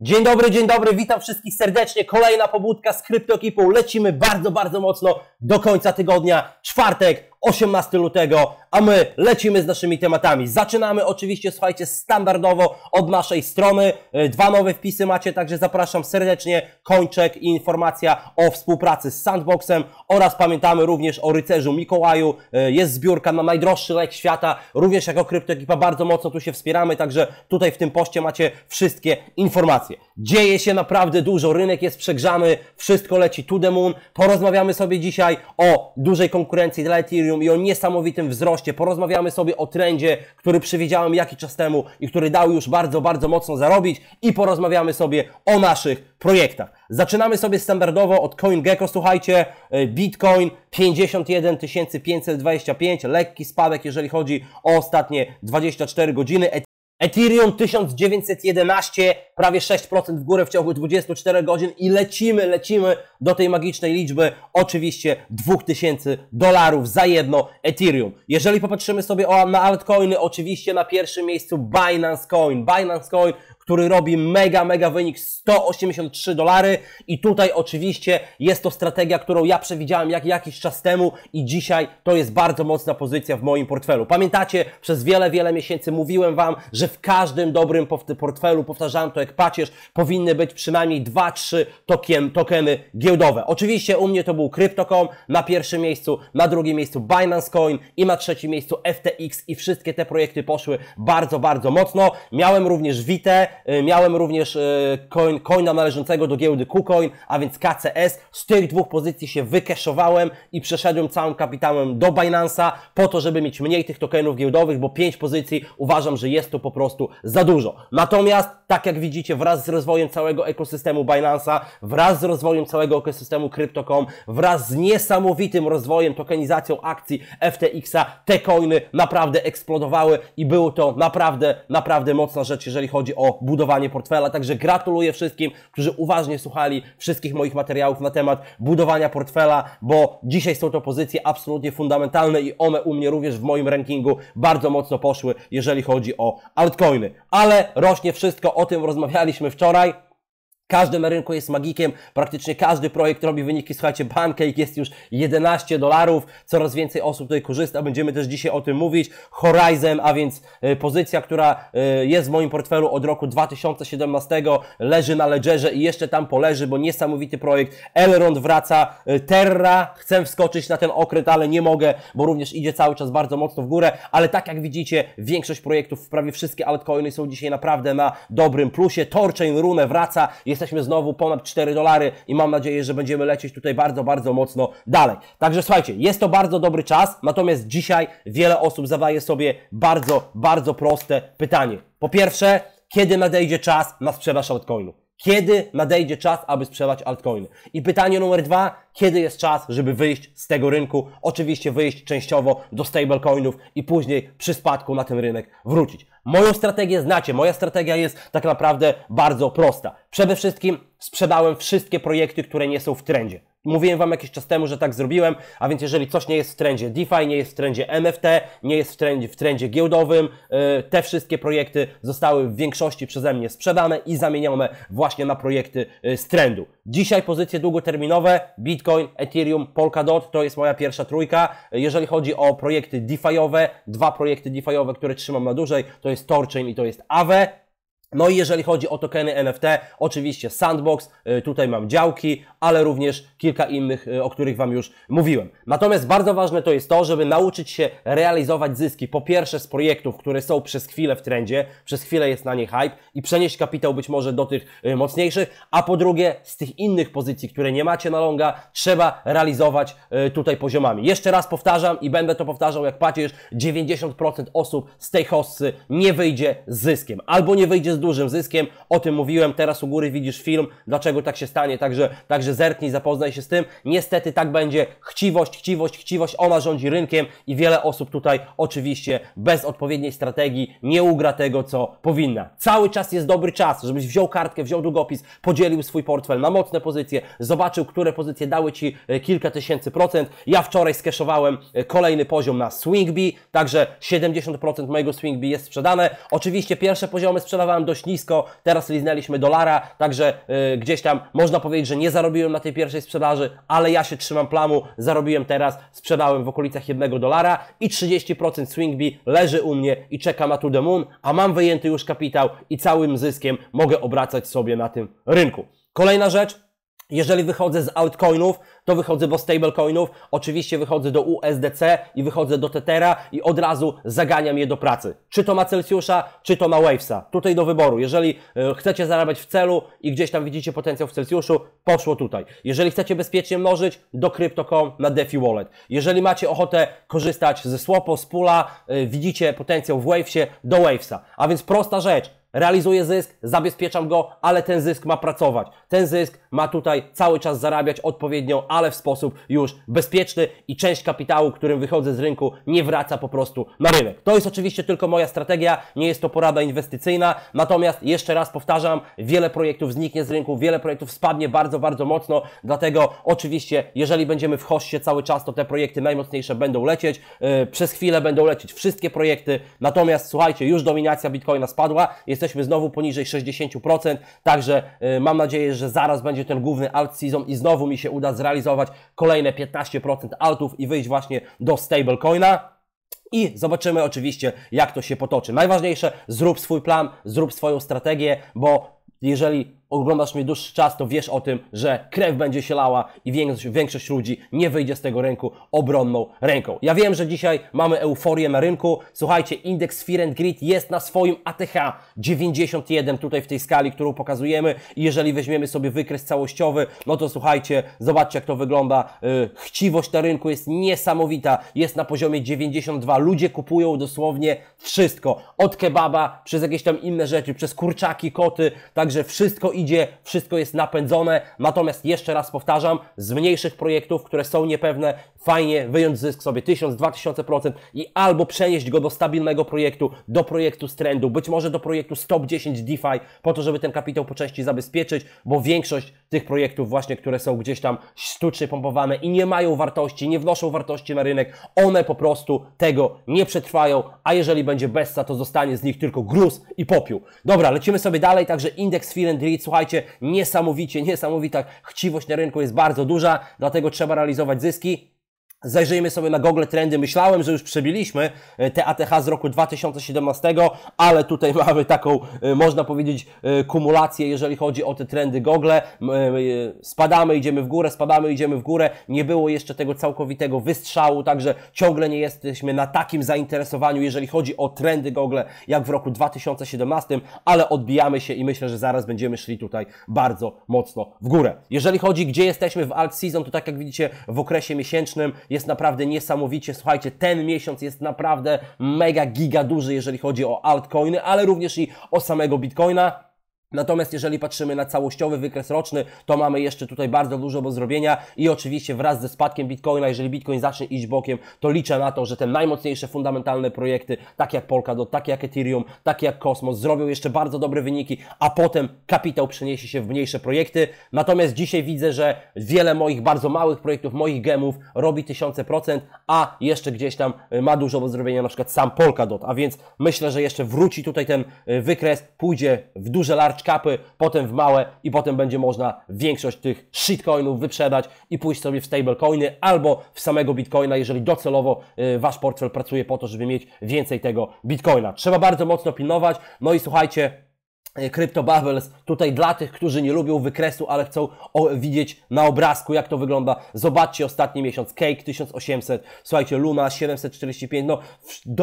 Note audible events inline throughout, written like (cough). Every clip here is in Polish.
Dzień dobry, dzień dobry, witam wszystkich serdecznie. Kolejna pobudka z kryptokipą. Lecimy bardzo, bardzo mocno do końca tygodnia. Czwartek, 18 lutego, a my lecimy z naszymi tematami. Zaczynamy oczywiście, słuchajcie, standardowo od naszej strony. E, dwa nowe wpisy macie, także zapraszam serdecznie. Kończek i informacja o współpracy z Sandboxem oraz pamiętamy również o rycerzu Mikołaju. E, jest zbiórka na najdroższy lek świata, również jako kryptoekipa bardzo mocno tu się wspieramy, także tutaj w tym poście macie wszystkie informacje. Dzieje się naprawdę dużo, rynek jest przegrzany, wszystko leci to the moon. Porozmawiamy sobie dzisiaj o dużej konkurencji dla Ethereum, i o niesamowitym wzroście. Porozmawiamy sobie o trendzie, który przewidziałem jakiś czas temu i który dał już bardzo, bardzo mocno zarobić i porozmawiamy sobie o naszych projektach. Zaczynamy sobie standardowo od CoinGecko, słuchajcie, e, Bitcoin 51 525, lekki spadek, jeżeli chodzi o ostatnie 24 godziny. Ethereum 1911, prawie 6% w górę w ciągu 24 godzin i lecimy, lecimy do tej magicznej liczby, oczywiście 2000 dolarów za jedno Ethereum. Jeżeli popatrzymy sobie o, na altcoiny, oczywiście na pierwszym miejscu Binance Coin. Binance Coin który robi mega, mega wynik 183 dolary i tutaj oczywiście jest to strategia, którą ja przewidziałem jak jakiś czas temu i dzisiaj to jest bardzo mocna pozycja w moim portfelu. Pamiętacie, przez wiele, wiele miesięcy mówiłem Wam, że w każdym dobrym portfelu, powtarzałem to jak pacierz, powinny być przynajmniej 2-3 token, tokeny giełdowe. Oczywiście u mnie to był Crypto.com na pierwszym miejscu, na drugim miejscu Binance Coin i na trzecim miejscu FTX i wszystkie te projekty poszły bardzo, bardzo mocno. Miałem również Vite. E, miałem również coin, e, coina należącego do giełdy KuCoin, a więc KCS. Z tych dwóch pozycji się wykeszowałem i przeszedłem całym kapitałem do Binance'a po to, żeby mieć mniej tych tokenów giełdowych, bo pięć pozycji uważam, że jest to po prostu za dużo. Natomiast, tak jak widzicie, wraz z rozwojem całego ekosystemu Binance'a, wraz z rozwojem całego ekosystemu Crypto.com, wraz z niesamowitym rozwojem, tokenizacją akcji FTX-a, te coiny naprawdę eksplodowały i było to naprawdę, naprawdę mocna rzecz, jeżeli chodzi o budowanie portfela. Także gratuluję wszystkim, którzy uważnie słuchali wszystkich moich materiałów na temat budowania portfela, bo dzisiaj są to pozycje absolutnie fundamentalne i one u mnie również w moim rankingu bardzo mocno poszły, jeżeli chodzi o altcoiny. Ale rośnie wszystko, o tym rozmawialiśmy wczoraj. Każdy rynku jest magikiem, praktycznie każdy projekt robi wyniki, słuchajcie, Pancake jest już 11 dolarów, coraz więcej osób tutaj korzysta, będziemy też dzisiaj o tym mówić, Horizon, a więc y, pozycja, która y, jest w moim portfelu od roku 2017, leży na Ledgerze i jeszcze tam poleży, bo niesamowity projekt, Elrond wraca, y, Terra, chcę wskoczyć na ten okręt, ale nie mogę, bo również idzie cały czas bardzo mocno w górę, ale tak jak widzicie, większość projektów, prawie wszystkie altcoiny są dzisiaj naprawdę na dobrym plusie, Torchain Rune wraca, jest jesteśmy znowu ponad 4 dolary i mam nadzieję, że będziemy lecieć tutaj bardzo, bardzo mocno dalej. Także słuchajcie, jest to bardzo dobry czas, natomiast dzisiaj wiele osób zadaje sobie bardzo, bardzo proste pytanie. Po pierwsze, kiedy nadejdzie czas na sprzedaż altcoinu? Kiedy nadejdzie czas, aby sprzedawać altcoiny? I pytanie numer dwa, kiedy jest czas, żeby wyjść z tego rynku? Oczywiście wyjść częściowo do stablecoinów i później przy spadku na ten rynek wrócić. Moją strategię znacie, moja strategia jest tak naprawdę bardzo prosta. Przede wszystkim sprzedałem wszystkie projekty, które nie są w trendzie. Mówiłem Wam jakiś czas temu, że tak zrobiłem, a więc jeżeli coś nie jest w trendzie DeFi, nie jest w trendzie MFT, nie jest w trendzie, w trendzie giełdowym, y, te wszystkie projekty zostały w większości przeze mnie sprzedane i zamienione właśnie na projekty y, z trendu. Dzisiaj pozycje długoterminowe, Bitcoin, Ethereum, Polkadot, to jest moja pierwsza trójka. Jeżeli chodzi o projekty DeFi, dwa projekty DeFi, które trzymam na dłużej, to jest Torchain i to jest Aave. No i jeżeli chodzi o tokeny NFT, oczywiście Sandbox, y, tutaj mam działki, ale również kilka innych, y, o których Wam już mówiłem. Natomiast bardzo ważne to jest to, żeby nauczyć się realizować zyski, po pierwsze z projektów, które są przez chwilę w trendzie, przez chwilę jest na nie hype i przenieść kapitał być może do tych y, mocniejszych, a po drugie z tych innych pozycji, które nie macie na longa, trzeba realizować tutaj poziomami. Jeszcze raz powtarzam i będę to powtarzał jak patrzysz, 90% osób z tej hossy nie wyjdzie z zyskiem, albo nie wyjdzie z dużym zyskiem. O tym mówiłem, teraz u góry widzisz film, dlaczego tak się stanie, także, także zerknij, zapoznaj się z tym. Niestety tak będzie. Chciwość, chciwość, chciwość, ona rządzi rynkiem i wiele osób tutaj oczywiście bez odpowiedniej strategii nie ugra tego, co powinna. Cały czas jest dobry czas, żebyś wziął kartkę, wziął długopis, podzielił swój portfel na mocne pozycje, zobaczył, które pozycje dały Ci e, kilka tysięcy procent. Ja wczoraj skeszowałem e, kolejny poziom na Swingby, także 70% mojego Swingby jest sprzedane. Oczywiście pierwsze poziomy sprzedawałem dość nisko, teraz liznęliśmy dolara, także y, gdzieś tam można powiedzieć, że nie zarobiłem na tej pierwszej sprzedaży, ale ja się trzymam plamu, zarobiłem teraz, sprzedałem w okolicach jednego dolara i 30% swing B leży u mnie i czeka na to the moon, a mam wyjęty już kapitał i całym zyskiem mogę obracać sobie na tym rynku. Kolejna rzecz, jeżeli wychodzę z altcoinów, to wychodzę do stablecoinów, oczywiście wychodzę do USDC i wychodzę do Tethera i od razu zaganiam je do pracy. Czy to ma Celsjusza, czy to ma Wavesa. Tutaj do wyboru. Jeżeli e, chcecie zarabiać w celu i gdzieś tam widzicie potencjał w Celsjuszu, poszło tutaj. Jeżeli chcecie bezpiecznie mnożyć, do Crypto.com na DeFi Wallet. Jeżeli macie ochotę korzystać ze słopo, z pula, e, widzicie potencjał w Wavesie, do Wavesa. A więc prosta rzecz realizuję zysk, zabezpieczam go, ale ten zysk ma pracować. Ten zysk ma tutaj cały czas zarabiać odpowiednio, ale w sposób już bezpieczny i część kapitału, którym wychodzę z rynku, nie wraca po prostu na rynek. To jest oczywiście tylko moja strategia, nie jest to porada inwestycyjna, natomiast jeszcze raz powtarzam, wiele projektów zniknie z rynku, wiele projektów spadnie bardzo, bardzo mocno, dlatego oczywiście, jeżeli będziemy w hoście cały czas, to te projekty najmocniejsze będą lecieć, yy, przez chwilę będą lecieć wszystkie projekty, natomiast słuchajcie, już dominacja Bitcoina spadła, Jesteście jesteśmy znowu poniżej 60%, także y, mam nadzieję, że zaraz będzie ten główny alt season i znowu mi się uda zrealizować kolejne 15% altów i wyjść właśnie do stablecoina. I zobaczymy oczywiście, jak to się potoczy. Najważniejsze, zrób swój plan, zrób swoją strategię, bo jeżeli oglądasz mnie dłuższy czas, to wiesz o tym, że krew będzie się lała i większość, większość ludzi nie wyjdzie z tego rynku obronną ręką. Ja wiem, że dzisiaj mamy euforię na rynku. Słuchajcie, indeks Fear and Greed jest na swoim ATH 91 tutaj w tej skali, którą pokazujemy i jeżeli weźmiemy sobie wykres całościowy, no to słuchajcie, zobaczcie jak to wygląda. Y, chciwość na rynku jest niesamowita. Jest na poziomie 92. Ludzie kupują dosłownie wszystko. Od kebaba, przez jakieś tam inne rzeczy, przez kurczaki, koty, także wszystko idzie, wszystko jest napędzone. Natomiast jeszcze raz powtarzam, z mniejszych projektów, które są niepewne, fajnie wyjąć zysk sobie 1000-2000% i albo przenieść go do stabilnego projektu, do projektu z trendu, być może do projektu Stop 10 DeFi, po to, żeby ten kapitał po części zabezpieczyć, bo większość tych projektów właśnie, które są gdzieś tam sztucznie pompowane i nie mają wartości, nie wnoszą wartości na rynek, one po prostu tego nie przetrwają, a jeżeli będzie besta to zostanie z nich tylko gruz i popiół. Dobra, lecimy sobie dalej, także indeks Fear and Greed, słuchajcie, niesamowicie, niesamowita chciwość na rynku jest bardzo duża, dlatego trzeba realizować zyski, Zajrzyjmy sobie na Google Trendy. Myślałem, że już przebiliśmy e, te ATH z roku 2017, ale tutaj (laughs) mamy taką, e, można powiedzieć, e, kumulację, jeżeli chodzi o te trendy Google. Spadamy, idziemy w górę, spadamy, idziemy w górę. Nie było jeszcze tego całkowitego wystrzału, także ciągle nie jesteśmy na takim zainteresowaniu, jeżeli chodzi o trendy Google, jak w roku 2017, ale odbijamy się i myślę, że zaraz będziemy szli tutaj bardzo mocno w górę. Jeżeli chodzi, gdzie jesteśmy w alt season, to tak jak widzicie, w okresie miesięcznym jest naprawdę niesamowicie. Słuchajcie, ten miesiąc jest naprawdę mega giga duży, jeżeli chodzi o altcoiny, ale również i o samego bitcoina. Natomiast jeżeli patrzymy na całościowy wykres roczny, to mamy jeszcze tutaj bardzo dużo do zrobienia i oczywiście wraz ze spadkiem Bitcoina, jeżeli Bitcoin zacznie iść bokiem, to liczę na to, że te najmocniejsze fundamentalne projekty, takie jak Polkadot, takie jak Ethereum, takie jak Kosmos, zrobią jeszcze bardzo dobre wyniki, a potem kapitał przeniesie się w mniejsze projekty. Natomiast dzisiaj widzę, że wiele moich bardzo małych projektów, moich gemów robi tysiące procent, a jeszcze gdzieś tam y, ma dużo do zrobienia na przykład sam Polkadot, a więc myślę, że jeszcze wróci tutaj ten y, wykres, pójdzie w duże larcie kapy, potem w małe i potem będzie można większość tych shitcoinów wyprzedać i pójść sobie w stablecoiny albo w samego bitcoina, jeżeli docelowo y, Wasz portfel pracuje po to, żeby mieć więcej tego bitcoina. Trzeba bardzo mocno pilnować. No i słuchajcie, y, Crypto Bubbles, tutaj dla tych, którzy nie lubią wykresu, ale chcą o, widzieć na obrazku, jak to wygląda. Zobaczcie ostatni miesiąc, Cake 1800, słuchajcie, Luna 745, no,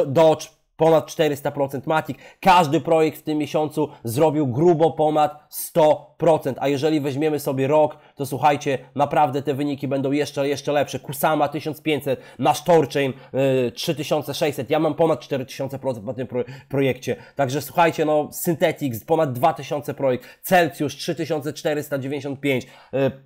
Dodge ponad 400% matik. Każdy projekt w tym miesiącu zrobił grubo ponad 100 100%, a jeżeli weźmiemy sobie rok, to słuchajcie, naprawdę te wyniki będą jeszcze, jeszcze lepsze. Kusama 1500, nasz Torchain y, 3600, ja mam ponad 4000% na tym pro projekcie. Także słuchajcie, no Synthetics ponad 2000 projekt, Celsius 3495, y,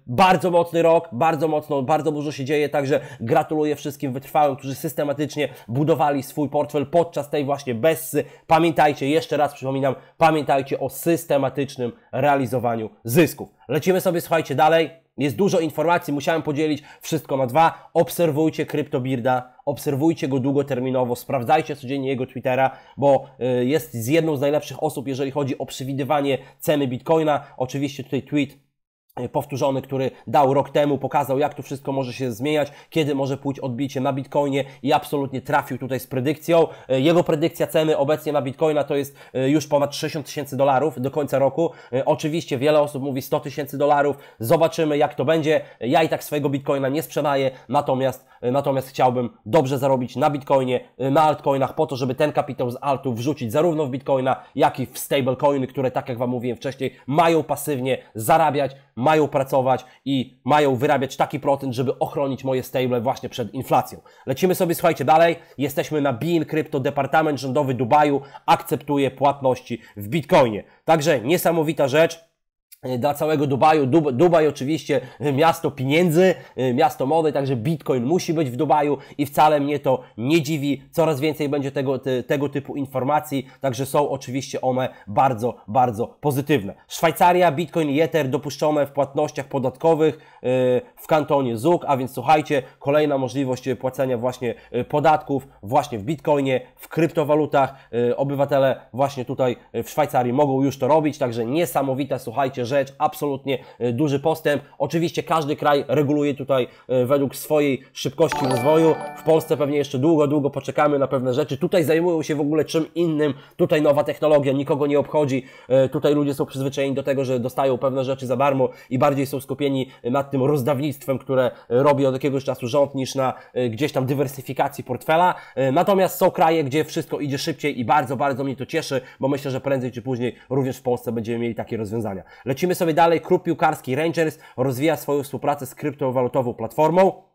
bardzo mocny rok, bardzo mocno, bardzo dużo się dzieje, także gratuluję wszystkim wytrwałym, którzy systematycznie budowali swój portfel podczas tej właśnie bessy. Pamiętajcie, jeszcze raz przypominam, pamiętajcie o systematycznym realizowaniu generowaniu zysków. Lecimy sobie, słuchajcie, dalej. Jest dużo informacji, musiałem podzielić wszystko na dwa. Obserwujcie CryptoBirda, obserwujcie go długoterminowo, sprawdzajcie codziennie jego Twittera, bo y, jest z jedną z najlepszych osób, jeżeli chodzi o przewidywanie ceny Bitcoina. Oczywiście tutaj tweet Y, powtórzony, który dał rok temu, pokazał jak to wszystko może się zmieniać, kiedy może pójść odbicie na Bitcoinie i absolutnie trafił tutaj z predykcją. Y, jego predykcja ceny obecnie na Bitcoina to jest y, już ponad 60 tysięcy dolarów do końca roku. Oczywiście wiele osób mówi 100 tysięcy dolarów, zobaczymy jak to będzie. Ja i tak swojego Bitcoina nie sprzedaję, natomiast, natomiast chciałbym dobrze zarobić na Bitcoinie, na altcoinach po to, żeby ten kapitał z altu wrzucić zarówno w Bitcoina, jak i w stablecoiny, które tak jak Wam mówiłem wcześniej, mają pasywnie zarabiać, mają pracować i mają wyrabiać taki procent, żeby ochronić moje stable właśnie przed inflacją. Lecimy sobie, słuchajcie, dalej. Jesteśmy na BIN Crypto. Departament Rządowy Dubaju akceptuje płatności w Bitcoinie. Także niesamowita rzecz. E, dla całego Dubaju. Dub, Dubaj oczywiście e, miasto pieniędzy, e, miasto mody, także Bitcoin musi być w Dubaju i wcale mnie to nie dziwi. Coraz więcej będzie tego, tego typu informacji, także są oczywiście one bardzo, bardzo pozytywne. Szwajcaria, Bitcoin i Ether dopuszczone w płatnościach podatkowych w kantonie ZUK, a więc słuchajcie, kolejna możliwość płacenia właśnie podatków właśnie w Bitcoinie, w kryptowalutach. Obywatele właśnie tutaj w Szwajcarii mogą już to robić, także niesamowita, słuchajcie, rzecz, absolutnie e, duży postęp. Oczywiście każdy kraj reguluje tutaj e, według swojej szybkości rozwoju. W Polsce pewnie jeszcze długo, długo poczekamy na pewne rzeczy. Tutaj zajmują się w ogóle czym innym. Tutaj nowa technologia nikogo nie obchodzi. E, tutaj ludzie są przyzwyczajeni do tego, że dostają pewne rzeczy za darmo i bardziej są skupieni nad tym rozdawnictwem, które robi od jakiegoś czasu rząd, niż na gdzieś tam dywersyfikacji portfela. Natomiast są kraje, gdzie wszystko idzie szybciej i bardzo, bardzo mnie to cieszy, bo myślę, że prędzej czy później również w Polsce będziemy mieli takie rozwiązania. Lecimy Lecimy sobie dalej. Klub piłkarski Rangers rozwija swoją współpracę z kryptowalutową platformą.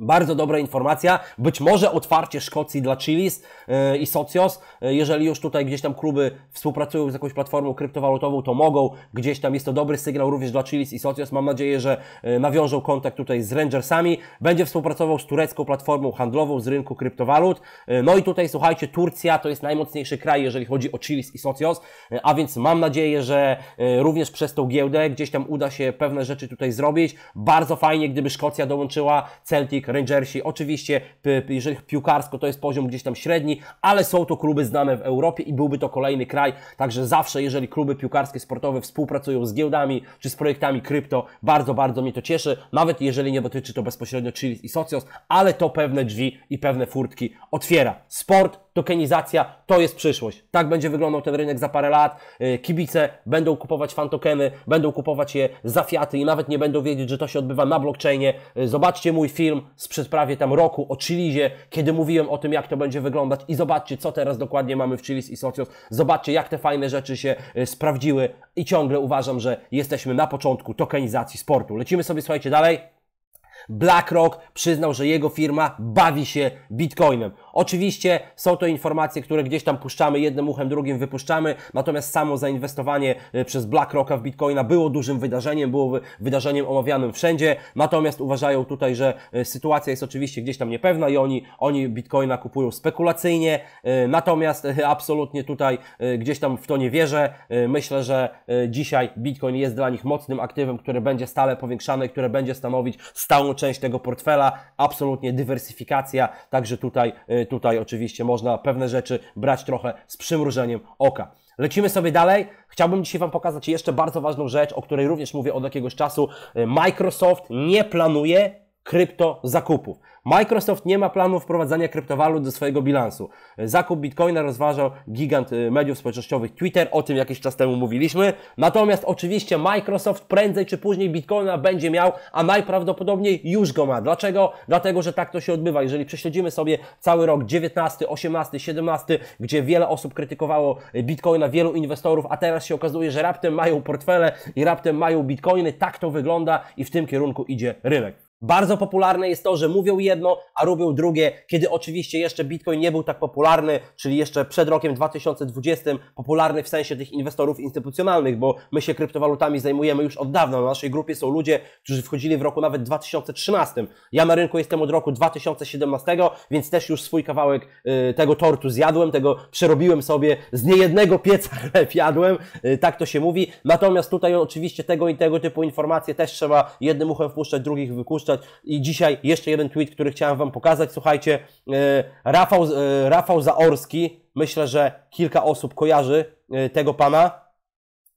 Bardzo dobra informacja, być może otwarcie Szkocji dla Chilis e, i Socios. E, jeżeli już tutaj gdzieś tam kluby współpracują z jakąś platformą kryptowalutową, to mogą. Gdzieś tam jest to dobry sygnał również dla Chilis i Socios. Mam nadzieję, że e, nawiążą kontakt tutaj z Rangersami. Będzie współpracował z turecką platformą handlową z rynku kryptowalut. No i tutaj słuchajcie, Turcja to jest najmocniejszy kraj, jeżeli chodzi o Chilis i Socios, a więc mam nadzieję, że również przez tą giełdę gdzieś tam uda się pewne rzeczy tutaj zrobić. Bardzo fajnie, gdyby Szkocja dołączyła Celtic Rangersi. Oczywiście, jeżeli piłkarsko, to jest poziom gdzieś tam średni, ale są to kluby znane w Europie i byłby to kolejny kraj. Także zawsze, jeżeli kluby piłkarskie, sportowe współpracują z giełdami czy z projektami krypto, bardzo, bardzo mnie to cieszy. Nawet jeżeli nie dotyczy to bezpośrednio Chili i Socios, ale to pewne drzwi i pewne furtki otwiera. Sport tokenizacja to jest przyszłość. Tak będzie wyglądał ten rynek za parę lat. Y, kibice będą kupować fantokeny, będą kupować je za fiaty i nawet nie będą wiedzieć, że to się odbywa na blockchainie. Y, zobaczcie mój film sprzed prawie tam roku o Chilizie, kiedy mówiłem o tym, jak to będzie wyglądać i zobaczcie, co teraz dokładnie mamy w Chiliz i Socios. Zobaczcie, jak te fajne rzeczy się y, sprawdziły i ciągle uważam, że jesteśmy na początku tokenizacji sportu. Lecimy sobie, słuchajcie, dalej. BlackRock przyznał, że jego firma bawi się bitcoinem. Oczywiście są to informacje, które gdzieś tam puszczamy jednym uchem, drugim wypuszczamy, natomiast samo zainwestowanie y, przez BlackRocka w Bitcoina było dużym wydarzeniem, było wydarzeniem omawianym wszędzie, natomiast uważają tutaj, że y, sytuacja jest oczywiście gdzieś tam niepewna i oni, oni Bitcoina kupują spekulacyjnie, y, natomiast absolutnie tutaj gdzieś tam w to nie wierzę. Myślę, że dzisiaj Bitcoin jest dla nich mocnym aktywem, które będzie stale powiększane, które będzie stanowić stałą część tego portfela, absolutnie dywersyfikacja, także tutaj Tutaj oczywiście można pewne rzeczy brać trochę z przymrużeniem oka. Lecimy sobie dalej. Chciałbym dzisiaj Wam pokazać jeszcze bardzo ważną rzecz, o której również mówię od jakiegoś czasu. Microsoft nie planuje kryptozakupów. Microsoft nie ma planu wprowadzania kryptowalut do swojego bilansu. Zakup bitcoina rozważał gigant y, mediów społecznościowych Twitter, o tym jakiś czas temu mówiliśmy. Natomiast oczywiście Microsoft prędzej czy później bitcoina będzie miał, a najprawdopodobniej już go ma. Dlaczego? Dlatego, że tak to się odbywa. Jeżeli prześledzimy sobie cały rok 19, 18, 17, gdzie wiele osób krytykowało y, bitcoina, wielu inwestorów, a teraz się okazuje, że raptem mają portfele i raptem mają bitcoiny, tak to wygląda i w tym kierunku idzie rynek. Bardzo popularne jest to, że mówią jedno, a robią drugie, kiedy oczywiście jeszcze Bitcoin nie był tak popularny, czyli jeszcze przed rokiem 2020, popularny w sensie tych inwestorów instytucjonalnych, bo my się kryptowalutami zajmujemy już od dawna. Na naszej grupie są ludzie, którzy wchodzili w roku nawet 2013. Ja na rynku jestem od roku 2017, więc też już swój kawałek y, tego tortu zjadłem, tego przerobiłem sobie z niejednego pieca chleb (laughs) jadłem, y, tak to się mówi. Natomiast tutaj oczywiście tego i tego typu informacje też trzeba jednym uchem wpuszczać, drugich wypuszczać i dzisiaj jeszcze jeden tweet, który chciałem Wam pokazać. Słuchajcie, e, Rafał, e, Rafał Zaorski, myślę, że kilka osób kojarzy e, tego pana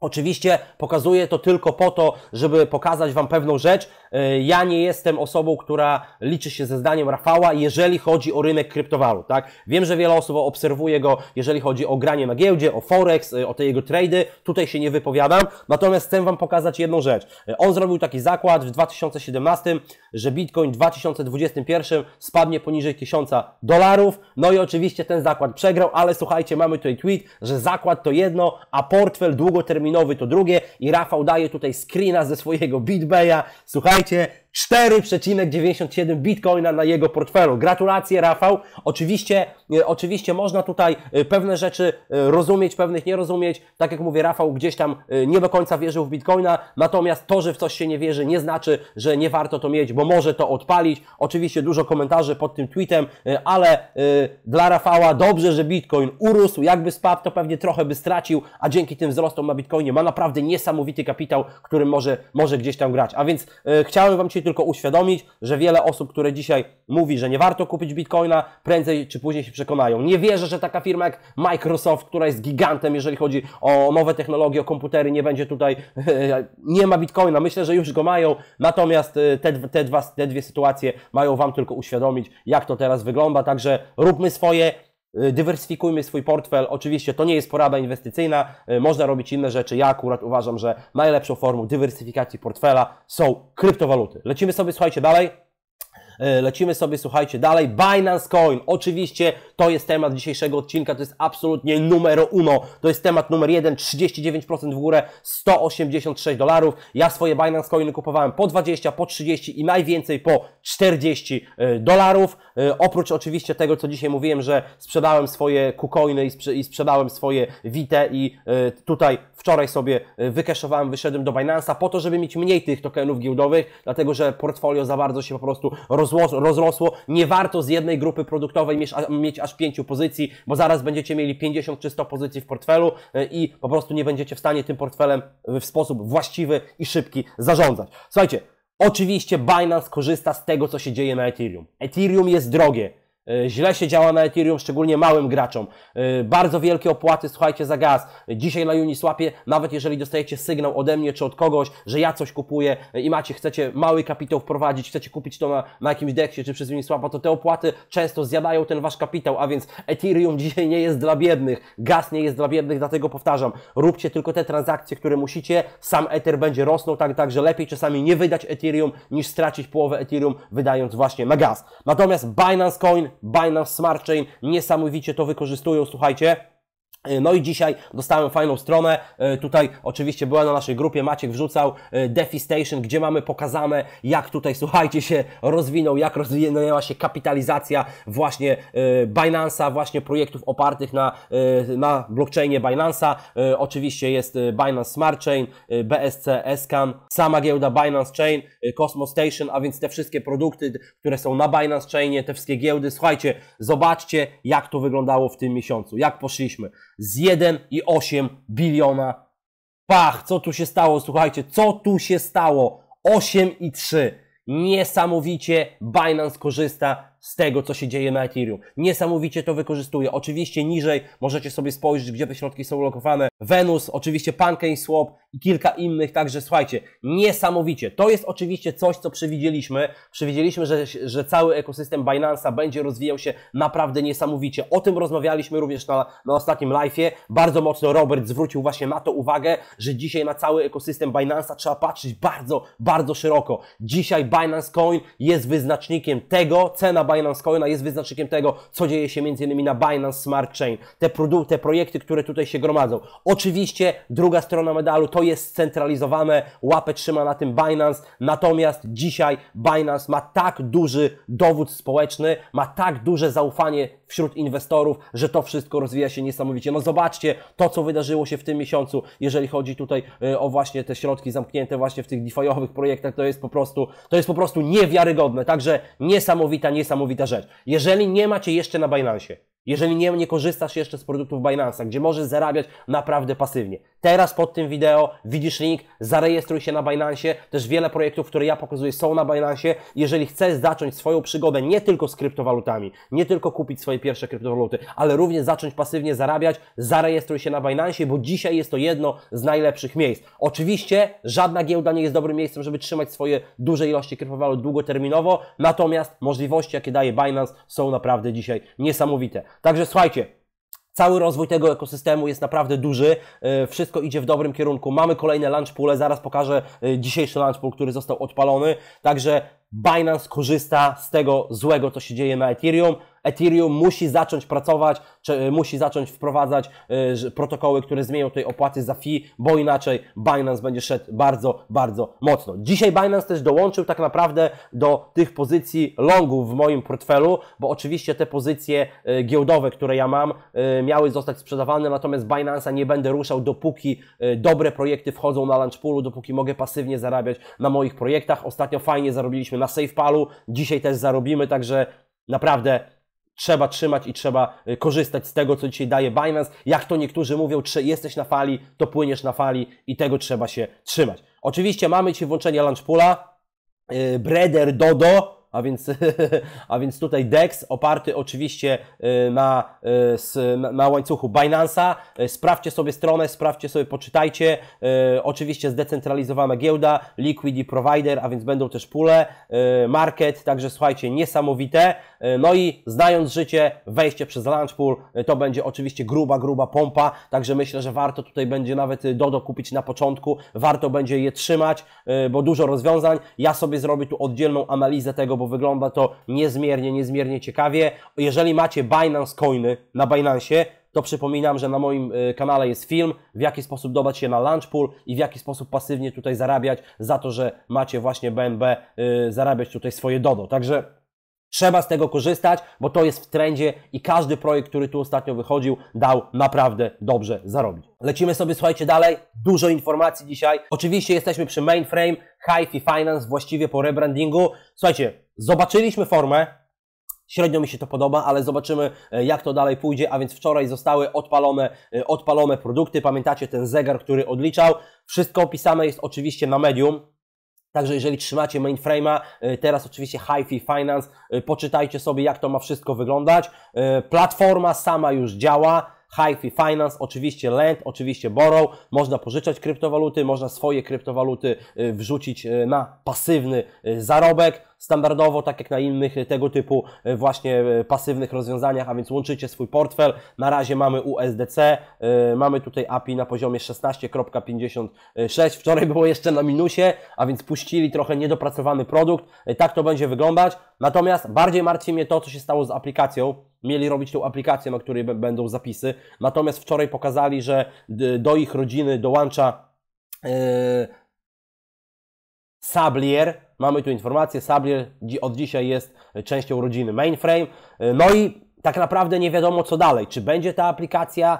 Oczywiście pokazuję to tylko po to, żeby pokazać Wam pewną rzecz. E, ja nie jestem osobą, która liczy się ze zdaniem Rafała, jeżeli chodzi o rynek kryptowalut, tak? Wiem, że wiele osób obserwuje go, jeżeli chodzi o granie na giełdzie, o Forex, e, o te jego trady. Tutaj się nie wypowiadam, natomiast chcę Wam pokazać jedną rzecz. E, on zrobił taki zakład w 2017, że Bitcoin w 2021 spadnie poniżej 1000 dolarów. No i oczywiście ten zakład przegrał, ale słuchajcie, mamy tutaj tweet, że zakład to jedno, a portfel długoterminowy Nowy to drugie i Rafał daje tutaj screena ze swojego Bitbaya. Słuchajcie, 4,97 bitcoina na jego portfelu. Gratulacje Rafał. Oczywiście, e, oczywiście można tutaj e, pewne rzeczy e, rozumieć, pewnych nie rozumieć. Tak jak mówię, Rafał gdzieś tam nie do końca wierzył w bitcoina, natomiast to, że w coś się nie wierzy, nie znaczy, że nie warto to mieć, bo może to odpalić. Oczywiście dużo komentarzy pod tym tweetem, ale dla Rafała dobrze, że bitcoin urósł. Jakby spadł, to pewnie trochę by stracił, a dzięki tym wzrostom na bitcoinie ma naprawdę niesamowity kapitał, którym może, może gdzieś tam grać. A więc chciałem Wam się tylko uświadomić, że wiele osób, które dzisiaj mówi, że nie warto kupić bitcoina, prędzej czy później się przekonają. Nie wierzę, że taka firma jak Microsoft, która jest gigantem, jeżeli chodzi o nowe technologie, o komputery, nie będzie tutaj, (laughs) nie ma bitcoina. Myślę, że już go mają, natomiast y, te, te, dwa, te dwie sytuacje mają Wam tylko uświadomić, jak to teraz wygląda. Także róbmy swoje. Y, dywersyfikujmy swój portfel. Oczywiście to nie jest porada inwestycyjna, y, można robić inne rzeczy. Ja akurat uważam, że najlepszą formą dywersyfikacji portfela są kryptowaluty. Lecimy sobie, słuchajcie, dalej. E, lecimy sobie, słuchajcie, dalej. Binance Coin. Oczywiście to jest temat dzisiejszego odcinka, to jest absolutnie numer uno. To jest temat numer jeden, 39% w górę, 186 dolarów. Ja swoje Binance Coiny kupowałem po 20, po 30 i najwięcej po 40 e, dolarów. E, oprócz oczywiście tego, co dzisiaj mówiłem, że sprzedałem swoje KuCoiny i sprzedałem swoje vite i tutaj wczoraj sobie wykeszowałem, wyszedłem do Binance'a po to, żeby mieć mniej tych tokenów giełdowych, dlatego że portfolio za bardzo się po prostu rozrosło. Nie warto z jednej grupy produktowej mieć, mieć aż pięciu pozycji, bo zaraz będziecie mieli 50 czy 100 pozycji w portfelu e, i po prostu nie będziecie w stanie tym portfelem e, w sposób właściwy i szybki zarządzać. Słuchajcie, oczywiście Binance korzysta z tego, co się dzieje na Ethereum. Ethereum jest drogie. E, źle się działa na Ethereum, szczególnie małym graczom. E, bardzo wielkie opłaty, słuchajcie, za gaz. E, dzisiaj na Uniswapie, nawet jeżeli dostajecie sygnał ode mnie czy od kogoś, że ja coś kupuję i macie, chcecie mały kapitał wprowadzić, chcecie kupić to na, na jakimś deksie czy przez Uniswapa, to te opłaty często zjadają ten wasz kapitał, a więc Ethereum (laughs) dzisiaj nie jest dla biednych, gaz nie jest dla biednych, dlatego powtarzam, róbcie tylko te transakcje, które musicie, sam Ether będzie rosnął, tak, tak że lepiej czasami nie wydać Ethereum, niż stracić połowę Ethereum wydając właśnie na gaz. Natomiast Binance Coin Binance, Smart Chain niesamowicie to wykorzystują, słuchajcie. E, no i dzisiaj dostałem fajną stronę. E, tutaj oczywiście była na naszej grupie, Maciek wrzucał e, Defi Station, gdzie mamy pokazane, jak tutaj, słuchajcie, się rozwinął, jak rozwinęła się kapitalizacja właśnie Binance'a, właśnie projektów opartych na, na blockchainie Binance'a. Oczywiście jest Binance Smart Chain, BSC, Escan, sama giełda Binance Chain, Cosmos Station, a więc te wszystkie produkty, które są na Binance Chainie, te wszystkie giełdy. Słuchajcie, zobaczcie, jak to wyglądało w tym miesiącu, jak poszliśmy z 1,8 biliona. Pach, co tu się stało? Słuchajcie, co tu się stało? 8,3. Niesamowicie Binance korzysta z tego, co się dzieje na Ethereum. Niesamowicie to wykorzystuje. Oczywiście niżej możecie sobie spojrzeć, gdzie te środki są lokowane. Venus, oczywiście PancakeSwap i kilka innych, także słuchajcie, niesamowicie. To jest oczywiście coś, co przewidzieliśmy. Przewidzieliśmy, że, że cały ekosystem Binance'a będzie rozwijał się naprawdę niesamowicie. O tym rozmawialiśmy również na, na ostatnim live'ie. Bardzo mocno Robert zwrócił właśnie na to uwagę, że dzisiaj na cały ekosystem Binance'a trzeba patrzeć bardzo, bardzo szeroko. Dzisiaj Binance Coin jest wyznacznikiem tego, cena Binance Coina jest wyznacznikiem tego, co dzieje się m.in. na Binance Smart Chain. Te, produ- te projekty, które tutaj się gromadzą. Oczywiście druga strona medalu to jest scentralizowane, łapę trzyma na tym Binance, natomiast dzisiaj Binance ma tak duży dowód społeczny, ma tak duże zaufanie wśród inwestorów, że to wszystko rozwija się niesamowicie. No zobaczcie to, co wydarzyło się w tym miesiącu, jeżeli chodzi tutaj e, o właśnie te środki zamknięte właśnie w tych DeFi'owych projektach, to jest po prostu, to jest po prostu niewiarygodne. Także niesamowita, niesamowita rzecz. Jeżeli nie macie jeszcze na Binance, jeżeli nie, nie korzystasz jeszcze z produktów Binance'a, gdzie możesz zarabiać naprawdę pasywnie. Teraz pod tym wideo widzisz link, zarejestruj się na Binance'ie. Też wiele projektów, które ja pokazuję są na Binance'ie. Jeżeli chcesz zacząć swoją przygodę nie tylko z kryptowalutami, nie tylko kupić swoje pierwsze kryptowaluty, ale również zacząć pasywnie zarabiać, zarejestruj się na Binance'ie, bo dzisiaj jest to jedno z najlepszych miejsc. Oczywiście żadna giełda nie jest dobrym miejscem, żeby trzymać swoje duże ilości kryptowalut długoterminowo, natomiast możliwości, jakie daje Binance są naprawdę dzisiaj niesamowite. Także słuchajcie, Cały rozwój tego ekosystemu jest naprawdę duży, e, wszystko idzie w dobrym kierunku. Mamy kolejne lunch zaraz pokażę e, dzisiejszy lunch pool, który został odpalony. Także Binance korzysta z tego złego, co się dzieje na Ethereum. Ethereum musi zacząć pracować, czy e, musi zacząć wprowadzać y, protokoły, które zmienią tej opłaty za fee, bo inaczej Binance będzie szedł bardzo, bardzo mocno. Dzisiaj Binance też dołączył tak naprawdę do tych pozycji longów w moim portfelu, bo oczywiście te pozycje y, giełdowe, które ja mam, y, miały zostać sprzedawane, natomiast Binance'a nie będę ruszał, dopóki dobre projekty wchodzą na launch poolu, dopóki mogę pasywnie zarabiać na moich projektach. Ostatnio fajnie zarobiliśmy na SafePalu. Dzisiaj też zarobimy, także naprawdę trzeba trzymać i trzeba y, korzystać z tego, co dzisiaj daje Binance. Jak to niektórzy mówią, czy jesteś na fali, to płyniesz na fali i tego trzeba się trzymać. Oczywiście mamy ci włączenie Launchpoola, y, Breder Dodo, a więc, (laughs) a więc tutaj DEX oparty oczywiście y, y, na, na łańcuchu Binance'a. Y, sprawdźcie sobie stronę, sprawdźcie sobie, poczytajcie. Oczywiście zdecentralizowana giełda, Liquidity Provider, a więc będą też pule, market, także słuchajcie, niesamowite. E, no i znając życie, wejście przez Lunch pool e, to będzie oczywiście gruba, gruba pompa, także myślę, że warto tutaj będzie nawet e, Dodo kupić na początku, warto będzie je trzymać, bo dużo rozwiązań. Ja sobie zrobię tu oddzielną analizę tego, bo wygląda to niezmiernie, niezmiernie ciekawie. Jeżeli macie Binance coiny na Binance, to przypominam, że na moim kanale jest film, w jaki sposób dobać się na Lunch pool i w jaki sposób pasywnie tutaj zarabiać za to, że macie właśnie BNB, zarabiać tutaj swoje DODO. Także Trzeba z tego korzystać, bo to jest w trendzie i każdy projekt, który tu ostatnio wychodził, dał naprawdę dobrze zarobić. Lecimy sobie, słuchajcie, dalej. Dużo informacji dzisiaj. Oczywiście jesteśmy przy mainframe, HiFi Finance, właściwie po rebrandingu. Słuchajcie, zobaczyliśmy formę, Średnio mi się to podoba, ale zobaczymy e, jak to dalej pójdzie, a więc wczoraj zostały odpalone, e, odpalone produkty. Pamiętacie ten zegar, który odliczał. Wszystko opisane jest oczywiście na medium. Także jeżeli trzymacie mainframe'a, y, teraz oczywiście HiFi Finance, y, poczytajcie sobie jak to ma wszystko wyglądać. Y, platforma sama już działa. HiFi Finance, oczywiście Lend, oczywiście Borrow, można pożyczać kryptowaluty, można swoje kryptowaluty wrzucić na pasywny zarobek. Standardowo, tak jak na innych tego typu e, właśnie e, pasywnych rozwiązaniach, a więc łączycie swój portfel. Na razie mamy USDC, e, mamy tutaj API na poziomie 16.56. Wczoraj było jeszcze na minusie, a więc puścili trochę niedopracowany produkt. Tak to będzie wyglądać. Natomiast bardziej martwi mnie to, co się stało z aplikacją. Mieli robić tą aplikację, na której będą zapisy. Natomiast wczoraj pokazali, że do ich rodziny dołącza yy, Sablier, Mamy tu informację, Sablier od dzisiaj jest częścią rodziny Mainframe. E, no i tak naprawdę nie wiadomo co dalej. Czy będzie ta aplikacja,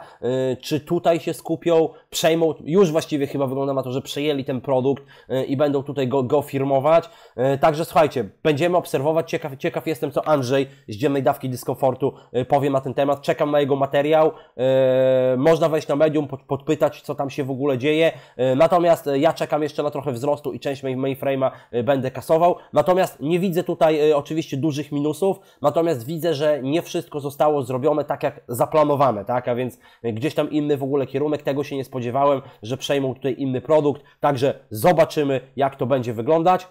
y, czy tutaj się skupią, przejmą, już właściwie chyba wygląda na to, że przejęli ten produkt y, i będą tutaj go, go firmować. Y, także słuchajcie, będziemy obserwować. Ciekaw, ciekaw jestem, co Andrzej z dziennej dawki dyskomfortu powie na ten temat. Czekam na jego materiał. Można wejść na medium, podpytać, co tam się w ogóle dzieje. Natomiast ja czekam jeszcze na trochę wzrostu i część mainframe'a będę kasował. Natomiast nie widzę tutaj oczywiście dużych minusów, natomiast widzę, że nie wszystko wszystko zostało zrobione tak, jak zaplanowane, tak? A więc gdzieś tam inny w ogóle kierunek, tego się nie spodziewałem, że przejmą tutaj inny produkt, także zobaczymy, jak to będzie wyglądać.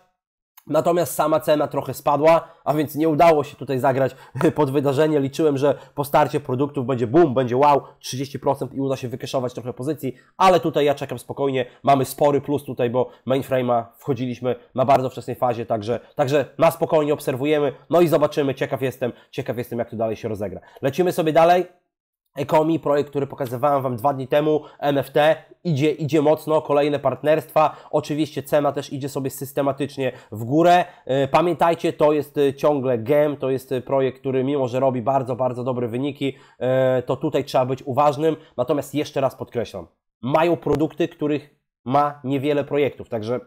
Natomiast sama cena trochę spadła, a więc nie udało się tutaj zagrać (laughs) pod wydarzenie. Liczyłem, że po starcie produktów będzie boom, będzie wow, 30% i uda się wykeszować trochę pozycji, ale tutaj ja czekam spokojnie. Mamy spory plus tutaj, bo mainframe'a wchodziliśmy na bardzo wczesnej fazie, także, także na spokojnie obserwujemy, no i zobaczymy. Ciekaw jestem, ciekaw jestem jak to dalej się rozegra. Lecimy sobie dalej. Ecomi projekt, który pokazywałem Wam dwa dni temu, MFT, idzie, idzie mocno, kolejne partnerstwa, oczywiście cena też idzie sobie systematycznie w górę. E, pamiętajcie, to jest e, ciągle GEM, to jest e, projekt, który mimo, że robi bardzo, bardzo dobre wyniki, to tutaj trzeba być uważnym, natomiast jeszcze raz podkreślam, mają produkty, których ma niewiele projektów, także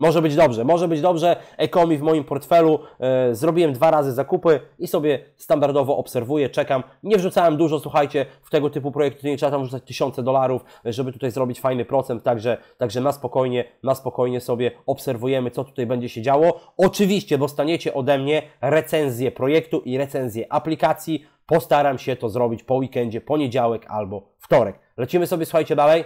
może być dobrze, może być dobrze. Ekomi w moim portfelu, e, zrobiłem dwa razy zakupy i sobie standardowo obserwuję, czekam. Nie wrzucałem dużo, słuchajcie, w tego typu projekty, nie trzeba tam wrzucać tysiące dolarów, żeby tutaj zrobić fajny procent, także, także na spokojnie, na spokojnie sobie obserwujemy, co tutaj będzie się działo. Oczywiście dostaniecie ode mnie recenzję projektu i recenzję aplikacji. Postaram się to zrobić po weekendzie, poniedziałek albo wtorek. Lecimy sobie, słuchajcie, dalej.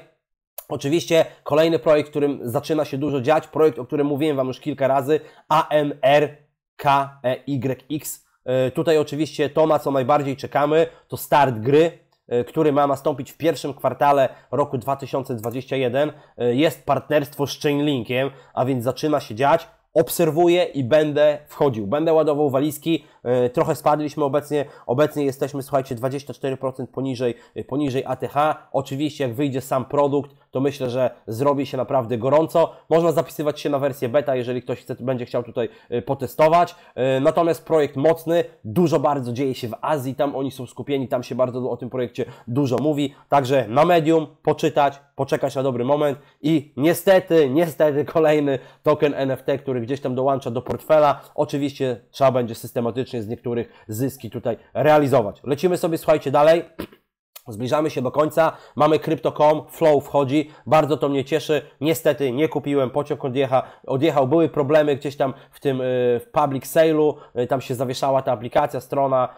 Oczywiście kolejny projekt, którym zaczyna się dużo dziać, projekt, o którym mówiłem Wam już kilka razy, AMRKEYX. E, tutaj oczywiście to, na co najbardziej czekamy, to start gry, e, który ma nastąpić w pierwszym kwartale roku 2021. E, jest partnerstwo z Chainlinkiem, a więc zaczyna się dziać obserwuję i będę wchodził. Będę ładował walizki, E, trochę spadliśmy obecnie, obecnie jesteśmy, słuchajcie, 24% poniżej, e, poniżej ATH. Oczywiście, jak wyjdzie sam produkt, to myślę, że zrobi się naprawdę gorąco. Można zapisywać się na wersję beta, jeżeli ktoś chce, będzie chciał tutaj e, potestować. Natomiast projekt mocny, dużo bardzo dzieje się w Azji, tam oni są skupieni, tam się bardzo o tym projekcie dużo mówi. Także na medium poczytać, poczekać na dobry moment i niestety, niestety kolejny token NFT, który gdzieś tam dołącza do portfela. Oczywiście trzeba będzie systematycznie faktycznie z niektórych zyski tutaj realizować. Lecimy sobie, słuchajcie, dalej. (clears throat) Zbliżamy się do końca, mamy Crypto.com, Flow wchodzi, bardzo to mnie cieszy. Niestety nie kupiłem, pociąg odjecha, odjechał, były problemy gdzieś tam w tym y, w public sale'u, y, tam się zawieszała ta aplikacja, strona,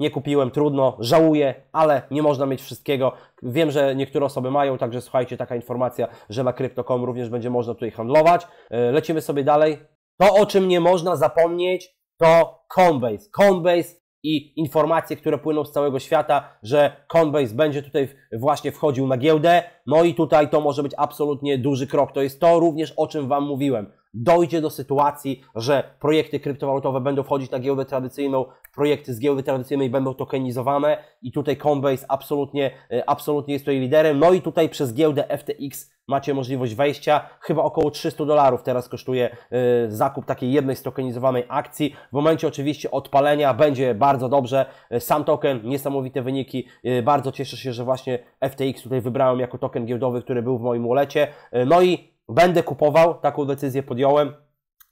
nie kupiłem, trudno, żałuję, ale nie można mieć wszystkiego. Wiem, że niektóre osoby mają, także słuchajcie, taka informacja, że na Crypto.com również będzie można tutaj handlować. Y, lecimy sobie dalej. To, o czym nie można zapomnieć, to Coinbase. Coinbase i informacje, które płyną z całego świata, że Coinbase będzie tutaj właśnie wchodził na giełdę. No i tutaj to może być absolutnie duży krok. To jest to również, o czym Wam mówiłem dojdzie do sytuacji, że projekty kryptowalutowe będą wchodzić na giełdę tradycyjną, projekty z giełdy tradycyjnej będą tokenizowane i tutaj Coinbase absolutnie, e, absolutnie jest tutaj liderem. No i tutaj przez giełdę FTX macie możliwość wejścia. Chyba około 300 dolarów teraz kosztuje e, zakup takiej jednej stokenizowanej akcji. W momencie oczywiście odpalenia będzie bardzo dobrze. E, sam token, niesamowite wyniki. bardzo cieszę się, że właśnie FTX tutaj wybrałem jako token giełdowy, który był w moim ulecie. no i będę kupował, taką decyzję podjąłem.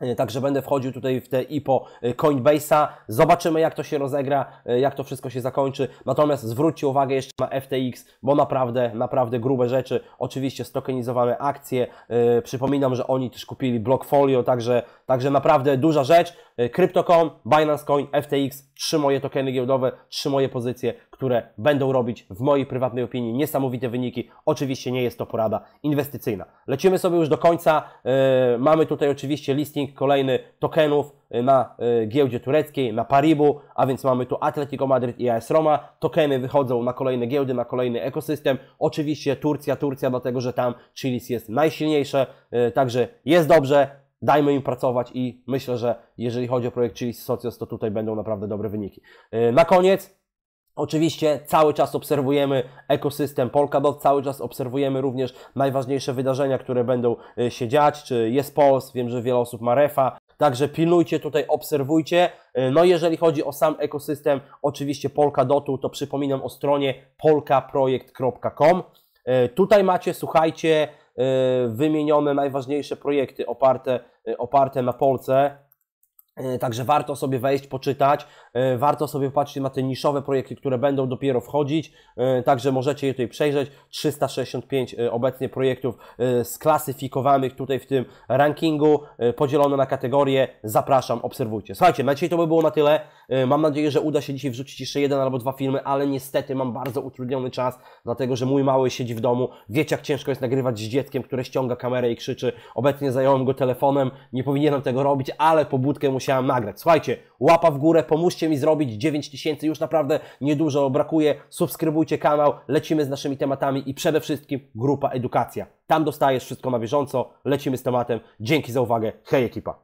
E, także będę wchodził tutaj w te IPO e, Coinbase'a. Zobaczymy, jak to się rozegra, e, jak to wszystko się zakończy. Natomiast zwróćcie uwagę jeszcze na FTX, bo naprawdę, naprawdę grube rzeczy. Oczywiście stokenizowane akcje. Przypominam, że oni też kupili Blockfolio, także, także naprawdę duża rzecz. Crypto.com, Binance Coin, FTX, trzy moje tokeny giełdowe, trzy moje pozycje które będą robić, w mojej prywatnej opinii, niesamowite wyniki. Oczywiście nie jest to porada inwestycyjna. Lecimy sobie już do końca. E, mamy tutaj oczywiście listing kolejny tokenów e, na e, giełdzie tureckiej, na Paribu, a więc mamy tu Atletico Madrid i AS Roma. Tokeny wychodzą na kolejne giełdy, na kolejny ekosystem. Oczywiście Turcja, Turcja, dlatego że tam Chilis jest najsilniejsze, także jest dobrze dajmy im pracować i myślę, że jeżeli chodzi o projekt Chilis Socios, to tutaj będą naprawdę dobre wyniki. Na koniec Oczywiście cały czas obserwujemy ekosystem Polkadot, cały czas obserwujemy również najważniejsze wydarzenia, które będą e, się dziać, czy jest Pols, wiem, że wiele osób ma refa, także pilnujcie tutaj, obserwujcie. E, no jeżeli chodzi o sam ekosystem, oczywiście Polkadotu, to przypominam o stronie polkaprojekt.com. E, tutaj macie, słuchajcie, wymienione najważniejsze projekty oparte, oparte na Polce, E, także warto sobie wejść, poczytać, e, warto sobie popatrzeć na te niszowe projekty, które będą dopiero wchodzić, e, także możecie je tutaj przejrzeć. 365 obecnie projektów sklasyfikowanych tutaj w tym rankingu, podzielone na kategorie. Zapraszam, obserwujcie. Słuchajcie, na dzisiaj to by było na tyle. Mam nadzieję, że uda się dzisiaj wrzucić jeszcze jeden albo dwa filmy, ale niestety mam bardzo utrudniony czas, dlatego że mój mały siedzi w domu. Wiecie, jak ciężko jest nagrywać z dzieckiem, które ściąga kamerę i krzyczy. Obecnie zająłem go telefonem, nie powinienem tego robić, ale pobudkę mu musiałem nagrać. Słuchajcie, łapa w górę, pomóżcie mi zrobić 9 tysięcy, już naprawdę niedużo brakuje. Subskrybujcie kanał, lecimy z naszymi tematami i przede wszystkim grupa edukacja. Tam dostajesz wszystko na bieżąco, lecimy z tematem. Dzięki za uwagę, hej ekipa!